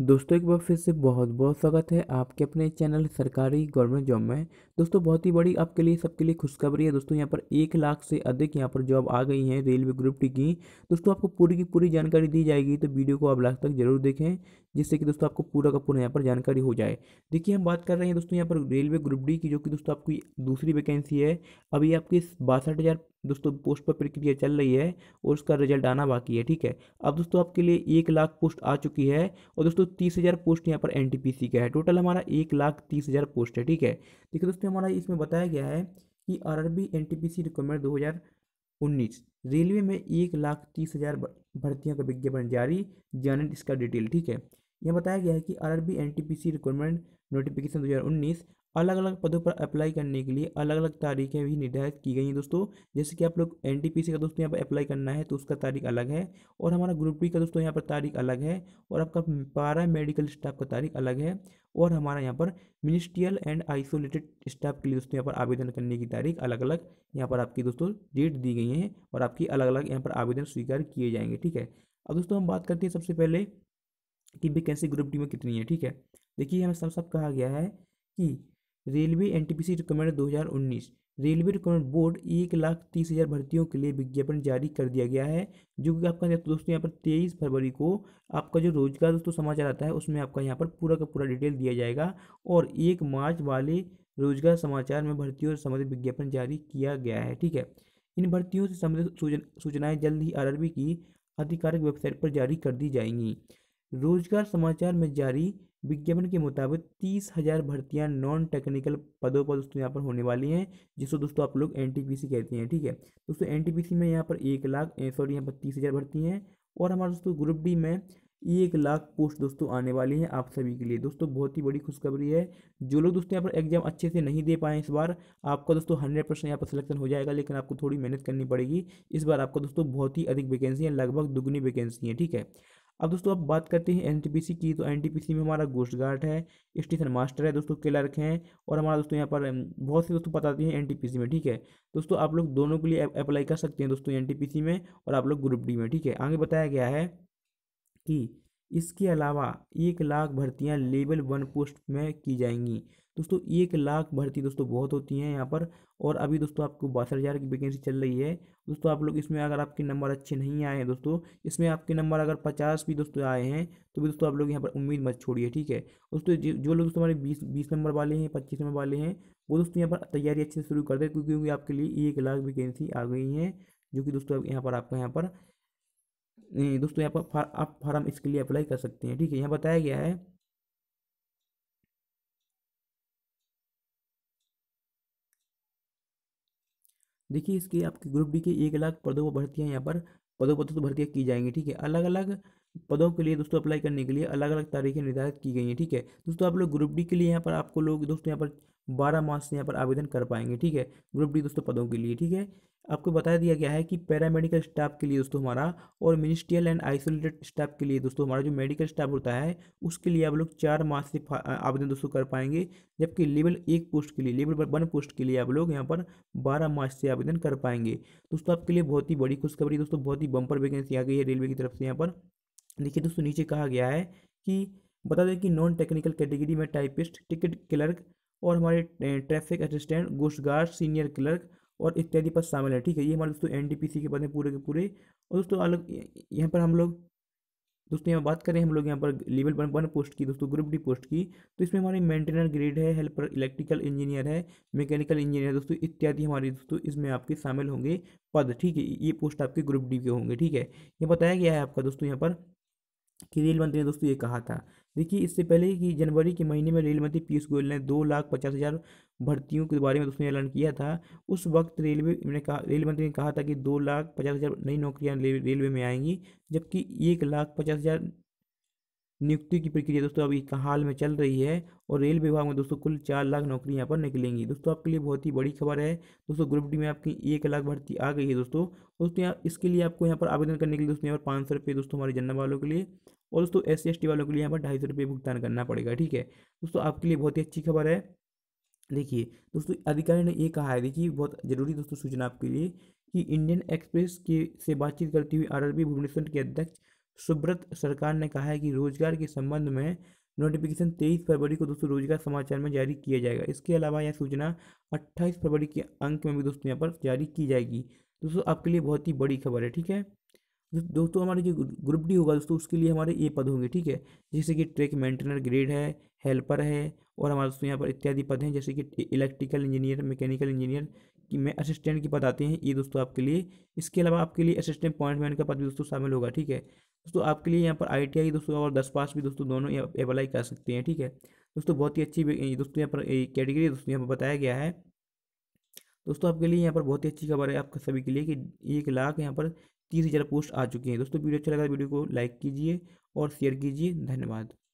दोस्तों एक बार फिर से बहुत बहुत स्वागत है आपके अपने चैनल सरकारी गवर्नमेंट जॉब में दोस्तों बहुत ही बड़ी आपके लिए सबके लिए खुशखबरी है दोस्तों यहाँ पर एक लाख से अधिक यहाँ पर जॉब आ गई हैं रेलवे ग्रुप टी की दोस्तों आपको पूरी की पूरी जानकारी दी जाएगी तो वीडियो को आप लास्ट तक जरूर देखें जिससे कि दोस्तों आपको पूरा का पूरा यहाँ पर जानकारी हो जाए देखिए हम बात कर रहे हैं दोस्तों यहाँ पर रेलवे ग्रुप डी की जो कि दोस्तों आपकी दूसरी वैकेंसी है अभी आपकी बासठ हज़ार दोस्तों पोस्ट पर प्रक्रिया चल रही है और उसका रिजल्ट आना बाकी है ठीक है अब दोस्तों आपके लिए एक लाख पोस्ट आ चुकी है और दोस्तों तीस हज़ार पोस्ट यहाँ पर एन का है टोटल हमारा एक लाख तीस हज़ार पोस्ट है ठीक है देखिए दोस्तों हमारा इसमें बताया गया है कि R R B N T P C requirement दो हज़ार उन्नीस रेलवे में एक लाख तीस हज़ार भर्तियों का विज्ञापन जारी जाने इसका डिटेल ठीक है यह बताया गया है कि R R B N T P C requirement notification दो हज़ार उन्नीस अलग अलग पदों पर अप्लाई करने के लिए अलग अलग तारीखें भी निर्धारित की गई हैं दोस्तों जैसे कि आप लोग एन का दोस्तों यहाँ पर अप्लाई करना है तो उसका तारीख अलग है और हमारा ग्रुप डी का दोस्तों यहाँ पर तारीख अलग है और आपका पारा मेडिकल स्टाफ का तारीख अलग है और हमारा यहाँ पर मिनिस्ट्रियल एंड आइसोलेटेड स्टाफ के लिए दोस्तों यहाँ पर आवेदन करने की तारीख अलग अलग यहाँ पर आपकी दोस्तों डेट दी गई हैं और आपकी अलग अलग यहाँ पर आवेदन स्वीकार किए जाएंगे ठीक है अब दोस्तों हम बात करते हैं सबसे पहले कि वैकेंसी ग्रुप डी में कितनी है ठीक है देखिए हमें सब सब कहा गया है कि रेलवे दो हज़ार 2019 रेलवे रिकमेंड बोर्ड एक लाख तीस हज़ार भर्तियों के लिए विज्ञापन जारी कर दिया गया है जो कि आपका दोस्तों यहाँ पर तेईस फरवरी को आपका जो रोजगार दोस्तों समाचार आता है उसमें आपका यहाँ पर पूरा का पूरा डिटेल दिया जाएगा और एक मार्च वाले रोजगार समाचार में भर्तियों से संबंधित विज्ञापन जारी किया गया है ठीक है इन भर्तियों से संबंधित सूचनाएँ जल्द ही आर की आधिकारिक वेबसाइट पर जारी कर दी जाएंगी रोजगार समाचार में जारी विज्ञापन के मुताबिक तीस हज़ार भर्तियाँ नॉन टेक्निकल पदों पर दोस्तों यहाँ पर होने वाली हैं जिसको दोस्तों आप लोग एन कहते हैं ठीक है दोस्तों एन में यहाँ पर एक लाख सॉरी यहाँ पर तीस हज़ार भर्ती हैं और हमारे दोस्तों ग्रुप डी में एक लाख पोस्ट दोस्तों आने वाली हैं आप सभी के लिए दोस्तों बहुत ही बड़ी खुशखबरी है जो लोग दोस्तों यहाँ पर एग्जाम अच्छे से नहीं दे पाए इस बार आपका दोस्तों हंड्रेड परसेंट यहाँ पर सिलेक्शन हो जाएगा लेकिन आपको थोड़ी मेहनत करनी पड़ेगी इस बार आपका दोस्तों बहुत ही अधिक वैकेंसी है लगभग दुगनी वैकेंसी है ठीक है अब दोस्तों अब बात करते हैं एनटीपीसी की तो एनटीपीसी में हमारा गोस्ट गार्ड है स्टेशन मास्टर है दोस्तों क्लर्क हैं और हमारा दोस्तों यहाँ पर बहुत से दोस्तों बताते हैं एनटीपीसी में ठीक है दोस्तों आप लोग दोनों के लिए अप्लाई कर सकते हैं दोस्तों एनटीपीसी में और आप लोग ग्रुप डी में ठीक है आगे बताया गया है कि इसके अलावा एक लाख भर्तियां लेवल वन पोस्ट में की जाएंगी दोस्तों एक लाख भर्ती दोस्तों बहुत होती हैं यहाँ पर और अभी दोस्तों आपको बासठ हज़ार की वैकेंसी चल रही है दोस्तों आप लोग इसमें अगर आपके नंबर अच्छे नहीं आए हैं दोस्तों इसमें आपके नंबर अगर पचास भी दोस्तों आए हैं तो भी दोस्तों आप लोग यहाँ पर उम्मीद मत छोड़िए ठीक है दोस्तों जो लोग दोस्तों हमारे बीस बीस नंबर वाले हैं पच्चीस नंबर वाले हैं वो दोस्तों यहाँ पर तैयारी अच्छे से शुरू कर दे क्योंकि आपके लिए एक लाख वैकेंसी आ गई हैं जो कि दोस्तों यहाँ पर आपको यहाँ पर दोस्तों यहाँ पर आप फार्म इसके लिए अप्लाई कर सकते हैं ठीक है यहाँ बताया गया है देखिए इसके आपके ग्रुप डी के एक लाख पदों पर भर्तियाँ यहाँ पर पदों पर तो भर्तियाँ की जाएंगी ठीक है अलग अलग पदों के लिए दोस्तों अप्लाई करने के लिए अलग अलग तारीखें निर्धारित की गई हैं ठीक है दोस्तों आप लोग ग्रुप डी के लिए यहाँ पर आपको लोग दोस्तों यहाँ पर बारह मार्च से यहाँ पर आवेदन कर पाएंगे ठीक है ग्रुप डी दोस्तों पदों के लिए ठीक है आपको बता दिया गया है कि पैरामेडिकल स्टाफ के लिए दोस्तों हमारा और मिनिस्ट्रियल एंड आइसोलेटेड स्टाफ के लिए दोस्तों हमारा जो मेडिकल स्टाफ होता है उसके लिए आप लोग चार मार्च से आवेदन दोस्तों कर पाएंगे जबकि लेवल एक पोस्ट के लिए लेवल वन पोस्ट के लिए आप लोग यहाँ पर बारह मार्च से आवेदन कर पाएंगे दोस्तों आपके लिए बहुत ही बड़ी खुशखबरी दोस्तों बहुत ही बम्पर वैकेंसी आ गई है रेलवे की तरफ से यहाँ पर देखिए दोस्तों नीचे कहा गया है कि बता दें कि नॉन टेक्निकल कैटेगरी में टाइपिस्ट टिकट क्लर्क और हमारे ट्रैफिक असिस्टेंट गोश्त गार्ड सीनियर क्लर्क और इत्यादि पद शामिल है ठीक है ये हमारे दोस्तों एन के पद हैं पूरे के पूरे और दोस्तों अलग यहाँ पर हम लोग दोस्तों यहाँ बात करें हम लोग यहाँ पर लेवल वन वन पोस्ट की दोस्तों ग्रुप डी पोस्ट की तो इसमें हमारे मेंटेनर ग्रेड है हेल्पर इलेक्ट्रिकल इंजीनियर है मैकेनिकल इंजीनियर दोस्तों इत्यादि हमारे दोस्तों इसमें आपके शामिल होंगे पद ठीक है ये पोस्ट आपके ग्रुप डी के होंगे ठीक है ये बताया गया है आपका दोस्तों यहाँ पर कि रेल मंत्री ने दोस्तों ये कहा था देखिए इससे पहले कि जनवरी के महीने में रेल मंत्री पीयूष गोयल ने दो लाख पचास हज़ार भर्तियों के बारे में दोस्तों ने ऐलान किया था उस वक्त रेलवे ने कहा रेल मंत्री ने कहा था कि दो लाख पचास हज़ार नई नौकरियां रेलवे में आएंगी जबकि एक लाख पचास हज़ार नियुक्ति की प्रक्रिया दोस्तों अभी हाल में चल रही है और रेल विभाग में दोस्तों कुल चार लाख नौकरी यहाँ पर निकलेंगी दोस्तों आपके लिए बहुत ही बड़ी खबर है दोस्तों ग्रुप डी में आपकी एक लाख भर्ती आ गई है दोस्तों दोस्तों यहाँ इसके लिए आपको यहाँ पर आवेदन करने के लिए दोस्तों यहाँ पर पाँच सौ रुपये दोस्तों हमारे जन्म वालों के लिए और दोस्तों एस सी वालों के लिए यहाँ पर ढाई सौ रुपये भुगतान करना पड़ेगा ठीक है दोस्तों आपके लिए बहुत ही अच्छी खबर है देखिए दोस्तों अधिकारी ने ये कहा है देखिए बहुत ज़रूरी दोस्तों सूचना आपके लिए कि इंडियन एक्सप्रेस के से बातचीत करते हुए बी भुवनेश्वर के अध्यक्ष सुब्रत सरकार ने कहा है कि रोजगार के संबंध में नोटिफिकेशन 23 फरवरी को दोस्तों रोजगार समाचार में जारी किया जाएगा इसके अलावा यह सूचना 28 फरवरी के अंक में भी दोस्तों यहाँ पर जारी की जाएगी दोस्तों आपके लिए बहुत ही बड़ी खबर है ठीक है दोस्तों हमारे जो ग्रुप डी होगा दोस्तों उसके लिए हमारे ये पद होंगे ठीक है जैसे कि ट्रैक मेंटेनर ग्रेड है हेल्पर है और हमारे दोस्तों यहाँ पर इत्यादि पद हैं जैसे कि इलेक्ट्रिकल इंजीनियर मैकेनिकल इंजीनियर कि मैं असिस्टेंट के पद आते हैं ये दोस्तों आपके लिए इसके अलावा आपके लिए असिस्टेंट अपॉइंटमेंट का पद भी दोस्तों शामिल होगा ठीक है दोस्तों आपके लिए यहाँ पर आई दोस्तों और दस पास भी दोस्तों दोनों अप्लाई कर सकते हैं ठीक है दोस्तों बहुत ही अच्छी दोस्तों यहाँ पर कैटेगरी दोस्तों यहाँ पर बताया गया है दोस्तों आपके लिए यहाँ पर बहुत ही अच्छी खबर है आपके सभी के लिए कि एक लाख यहाँ पर तीस हज़ार पोस्ट आ चुकी हैं दोस्तों वीडियो अच्छा लगा तो वीडियो को लाइक कीजिए और शेयर कीजिए धन्यवाद